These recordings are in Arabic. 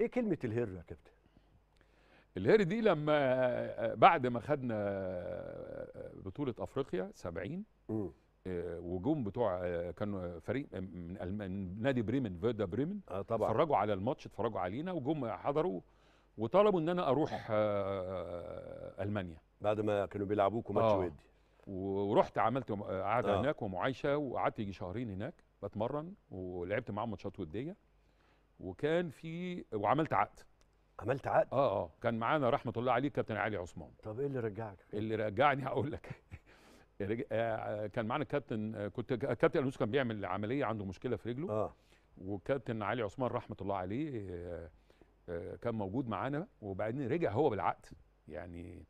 ايه كلمه الهر يا كابتن الهر دي لما بعد ما خدنا بطوله افريقيا 70 آه، وجوم بتوع آه، كانوا فريق من نادي بريمن فيردا بريمن اه طبعا اتفرجوا على الماتش اتفرجوا علينا وجم حضروا وطلبوا ان انا اروح آه، المانيا بعد ما كانوا بيلعبوكم ماتش آه. ودي ورحت عملت قعده آه. هناك ومعايشه وقعدت يجي شهرين هناك بتمرن ولعبت معاهم ماتشات وديه وكان في وعملت عقد عملت عقد اه اه كان معانا رحمه الله عليه كابتن علي عثمان طب ايه اللي رجعك اللي رجعني هقول لك آه، آه، كان معانا الكابتن آه، كنت كابتن الونسو كان بيعمل عمليه عنده مشكله في رجله اه وكابتن علي عثمان رحمه الله عليه كان موجود معانا وبعدين رجع هو بالعقد يعني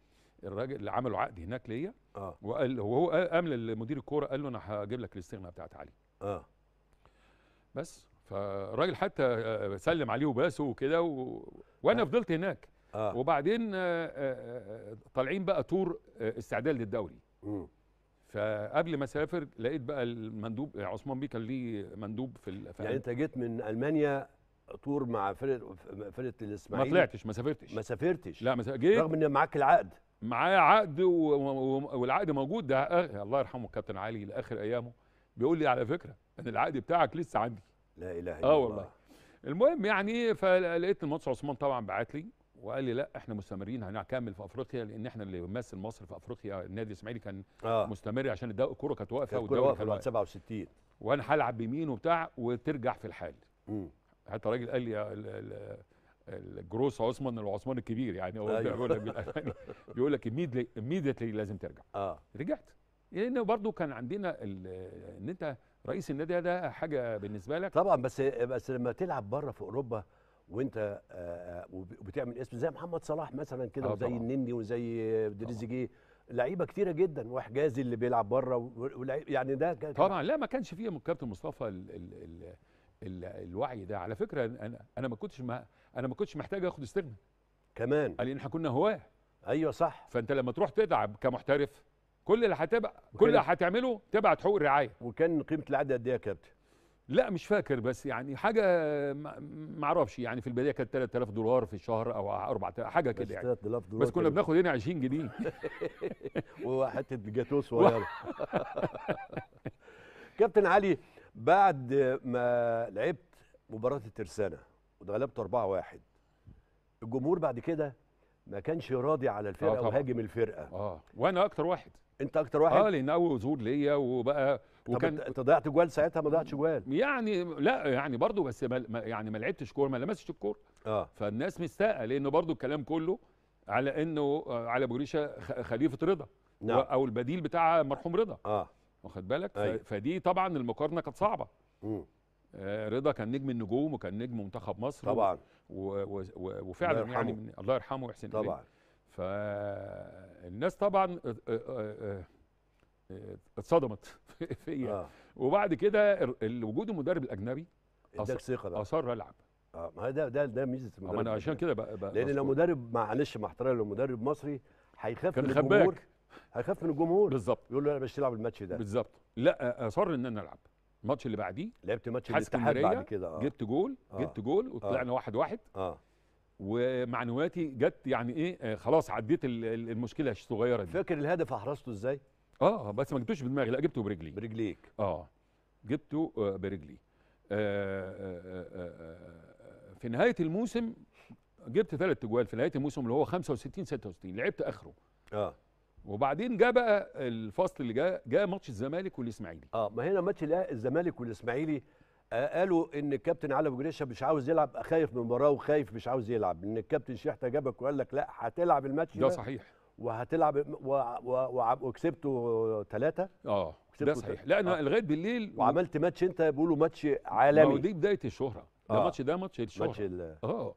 الراجل اللي عملوا عقد هناك ليا اه وقال وهو قام لمدير الكوره قال له انا هجيب لك الاستغناء بتاعت علي اه بس فالراجل حتى آه، سلم عليه وباسه وكده و... وانا آه. فضلت هناك آه. وبعدين آه، آه، طالعين بقى تور استعداد للدوري فقبل ما اسافر لقيت بقى المندوب عثمان بيه كان ليه مندوب في, في يعني انت جيت من المانيا تور مع فرقه فرقه الاسماعيلي ما طلعتش ما سافرتش ما سافرتش لا ما جيت رغم ان معاك العقد معايا عقد و... و... والعقد موجود ده أغ... الله يرحمه الكابتن علي لاخر ايامه بيقول لي على فكره ان العقد بتاعك لسه عندي لا اله الا آه، الله اه والله المهم يعني فلقيت المهندس عثمان طبعا بعت لي وقال لي لا احنا مستمرين هنكمل في افريقيا لان احنا اللي بنمثل مصر في افريقيا النادي الاسماعيلي كان آه. مستمر عشان الكوره كانت واقفه والدوري كان 67 وانا هلعب بيمين وبتاع وترجع في الحال امم حتى الراجل قال لي الجروس عثمان العثمان الكبير يعني هو أيوه. بيقول لك يعني بيقول لك ايميديتلي لازم ترجع اه رجعت لان برضه برضو كان عندنا ان انت رئيس النادي ده حاجه بالنسبه لك طبعا بس بس لما تلعب بره في اوروبا وانت آه، آه، وبتعمل اسم زي محمد صلاح مثلا كده آه، وزي النني وزي تريزيجيه لعيبه كتيره جدا وحجازي اللي بيلعب بره يعني ده طبعا لا ما كانش فيه من كابتن مصطفى الـ الـ الـ الـ الوعي ده على فكره انا انا ما كنتش ما انا ما كنتش محتاج اخد استغنى كمان قال احنا كنا هواه ايوه صح فانت لما تروح تلعب كمحترف كل اللي هتبقى كل اللي هتعمله تبعت حقوق الرعايه وكان قيمه العقد قد ايه يا كابتن؟ لا مش فاكر بس يعني حاجه ما اعرفش يعني في البدايه كانت 3000 دولار في الشهر او 4000 حاجه كده يعني 3000 دولار بس كنا بناخد هنا 20 جنيه وحته جاتوه صغيره كابتن علي بعد ما لعبت مباراه الترسانه واتغلبت 4-1 الجمهور بعد كده ما كانش راضي على الفرقه آه وهاجم الفرقه اه وانا اكتر واحد انت اكتر واحد اه لان اول ظهور ليا وبقى وكان انت ضيعت جوال ساعتها ما ضيعتش جوال يعني لا يعني برضو بس ما يعني ما لعبتش كوره ما لمستش الكوره اه فالناس مستاءه لانه برضو الكلام كله على انه آه، على بوريشا خليفه رضا نعم. او البديل بتاع مرحوم رضا اه واخد بالك أي. أيوه. فدي طبعا المقارنه كانت صعبه آه رضا كان نجم النجوم وكان نجم منتخب مصر طبعا و... و... و... وفعلا يعني من الله يرحمه ويحسن اليه طبعا ف الناس طبعا اتصدمت فيا آه. وبعد كده وجود المدرب الاجنبي اداك ثقه اصر العب اه ما ده ده ده ميزه آه، المدرب انا عشان كده بقى, بقى لان لو مدرب معلش مع احترامي لو مدرب مصري هيخاف من الجمهور هيخاف من الجمهور بالظبط يقول له انا مش تلعب الماتش ده بالظبط لا اصر ان انا العب الماتش اللي بعديه لعبت ماتش الاتحاد بعد كده اه جبت جول آه. جبت جول وطلعنا 1-1 آه. واحد واحد. اه ومعنوياتي جت يعني ايه آه، خلاص عديت المشكله الصغيره دي فاكر الهدف احرزته ازاي اه بس ما جبتوش بدماغي لا جبته برجلي برجليك اه جبته آه، برجلي آه،, آه آه في نهايه الموسم جبت ثلاث تجوال في نهايه الموسم اللي هو 65 66 لعبت اخره اه وبعدين جاء بقى الفصل اللي جاء جاء ماتش الزمالك والاسماعيلي اه ما هنا ماتش الزمالك والاسماعيلي قالوا ان الكابتن علي ابو جريشه مش عاوز يلعب خايف من المباراه وخايف مش عاوز يلعب ان الكابتن شحته جابك وقال لك لا هتلعب الماتش ده صحيح وهتلعب وكسبته ثلاثه اه ده صحيح لا انا آه. لغايه بالليل وعملت ماتش انت بيقولوا ماتش عالمي ودي بدايه الشهره ده آه. ماتش ده ماتش الشهره ماتش ال... اه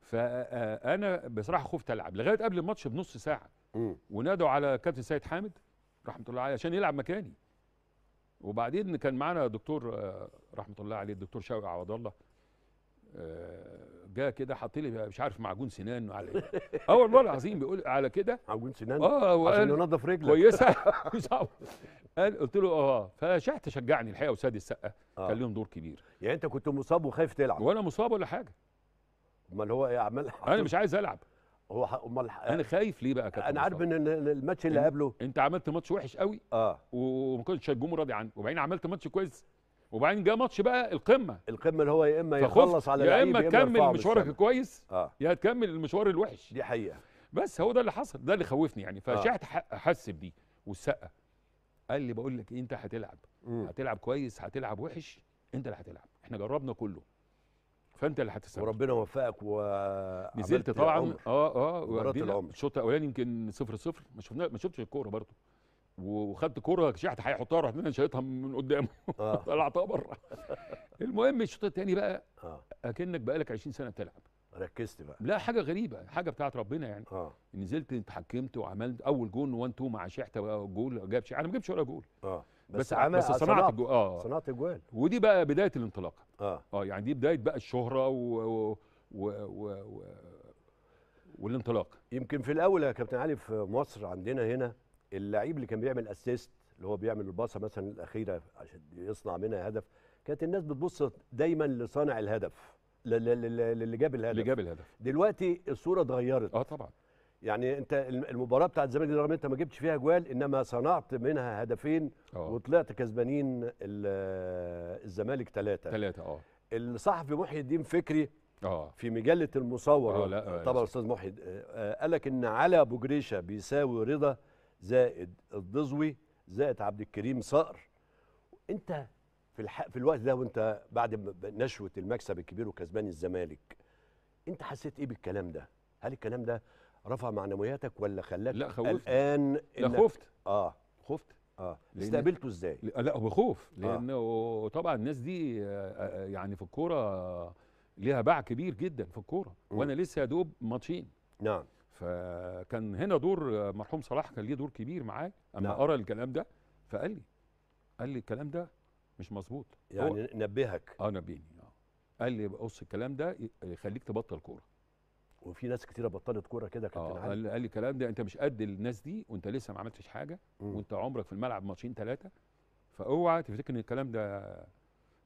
فانا آه، بصراحه خفت العب لغايه قبل الماتش بنص ساعه م. ونادوا على كابتن سيد حامد رحمه الله عليه عشان يلعب مكاني وبعدين كان معانا دكتور آه، رحمه الله عليه الدكتور شوقي عوض الله آه، جه كده حط لي مش عارف معجون سنان على ايه اه والله العظيم بيقول على كده معجون سنان اه عشان ينظف رجلك كويسه قال قلت له اه فشحت شجعني الحقيقه وسادي السقه آه. كان لهم دور كبير يعني انت كنت مصاب وخايف تلعب ولا مصاب ولا حاجه امال هو ايه عمال انا مش عايز العب هو امال انا خايف ليه بقى يا كابتن انا عارف ان الماتش اللي قبله انت عملت ماتش وحش قوي اه وما كنتش الجمهور راضي عنه وبعدين عملت ماتش كويس وبعدين جه ماتش بقى القمه القمه اللي هو يا اما يخلص على يا اما تكمل مشوارك الكويس آه. يا تكمل المشوار الوحش دي حقيقه بس هو ده اللي حصل ده اللي خوفني يعني آه. فشحت حس بدي والسقه قال لي بقول لك إيه، انت هتلعب هتلعب كويس هتلعب وحش انت اللي هتلعب احنا جربنا كله فانت اللي هتستمتع وربنا وفقك و نزلت طبعا اه اه الشوط الاولاني يمكن 0 0 ما شفنا ما شفتش الكوره برضه وخدت كوره شحت هيحطها رحت منها شايطها من قدامه آه. طلعتها بره المهم الشوط الثاني بقى آه. اكنك بقالك 20 سنه بتلعب ركزت بقى لا حاجه غريبه حاجه بتاعت ربنا يعني اه نزلت اتحكمت وعملت اول جون 1 2 مع شحته جول جاب انا ما جبتش ولا جول اه بس, بس عمل بس صنعت جو... اه صنعت اجوال ودي بقى بدايه الانطلاقه اه اه يعني دي بدايه بقى الشهره و, و... و... و... و... والانطلاق يمكن في الاول يا كابتن علي في مصر عندنا هنا اللعيب اللي كان بيعمل اسيست اللي هو بيعمل الباصه مثلا الاخيره عشان يصنع منها هدف كانت الناس بتبص دايما لصانع الهدف للي جاب الهدف اللي جاب الهدف دلوقتي الصوره اتغيرت اه طبعا يعني انت المباراه بتاعت الزمالك رغم انت ما جبتش فيها جوال انما صنعت منها هدفين أوه. وطلعت كسبانين الزمالك ثلاثه ثلاثه اه الصحفي محي الدين فكري اه في مجله المصور آه، لا آه، طبعا استاذ محي آه، قال لك ان على ابو جريشه بيساوي رضا زائد الضزوي زائد عبد الكريم صقر انت في الح... في الوقت ده وانت بعد نشوه المكسب الكبير وكسبان الزمالك انت حسيت ايه بالكلام ده؟ هل الكلام ده رفع معنوياتك ولا خلاك لا خوفت الان لا خفت اه خفت اه استقبلته ازاي؟ لا هو خوف آه. لانه آه. طبعا الناس دي آه، آه، يعني في الكوره ليها باع كبير جدا في الكوره وانا لسه يا دوب ماتشين نعم فكان هنا دور مرحوم صلاح كان ليه دور كبير معايا اما نعم. ارى الكلام ده فقال لي قال لي الكلام ده مش مظبوط يعني نبهك اه نبهني اه قال لي بص الكلام ده يخليك تبطل كوره وفي ناس كتيره بطلت كوره كده كابتن آه قال لي الكلام ده انت مش قد الناس دي وانت لسه ما عملتش حاجه م. وانت عمرك في الملعب ماتشين ثلاثه فاوعى تفتكر ان الكلام ده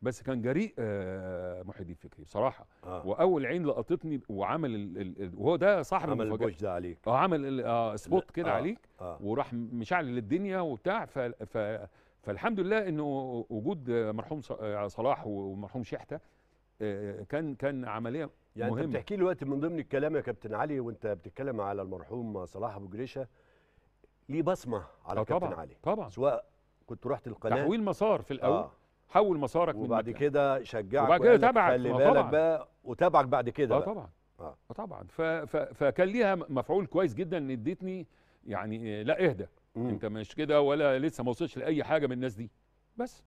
بس كان جريء آه محي الدين فكري بصراحه آه. واول عين لقطتني وعمل الـ الـ وهو ده صاحب عمل البوش ده عليك اه عمل آه سبوت كده آه. عليك آه. وراح مشعل للدنيا وبتاع ف فالحمد لله انه وجود مرحوم آه، صلاح ومرحوم شحته آه، آه، كان كان عمليه يعني مهمه انت بتحكي لي دلوقتي من ضمن الكلام يا كابتن علي وانت بتتكلم على المرحوم صلاح ابو جريشه ليه بصمه على كابتن علي طبعا سواء كنت رحت القناه تحويل مسار في الاول آه. حول مسارك وبعد كده شجعك وبعد كده تابعك خلي بالك بقى وتابعك بعد كده اه طبعا اه طبعا فكان ليها مفعول كويس جدا ان اديتني يعني لا اهدى مم. انت مش كده ولا لسه ما وصلتش لاي حاجه من الناس دي بس